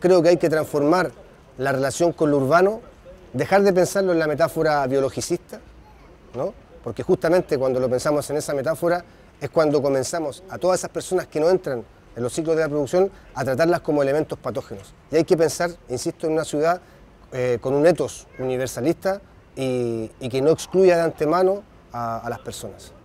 Creo que hay que transformar la relación con lo urbano, dejar de pensarlo en la metáfora biologicista, porque justamente cuando lo pensamos en esa metáfora es cuando comenzamos a todas esas personas que no entran en los ciclos de la producción a tratarlas como elementos patógenos. Y hay que pensar, insisto, en una ciudad eh, con un etos universalista y, que no excluya de antemano a las personas.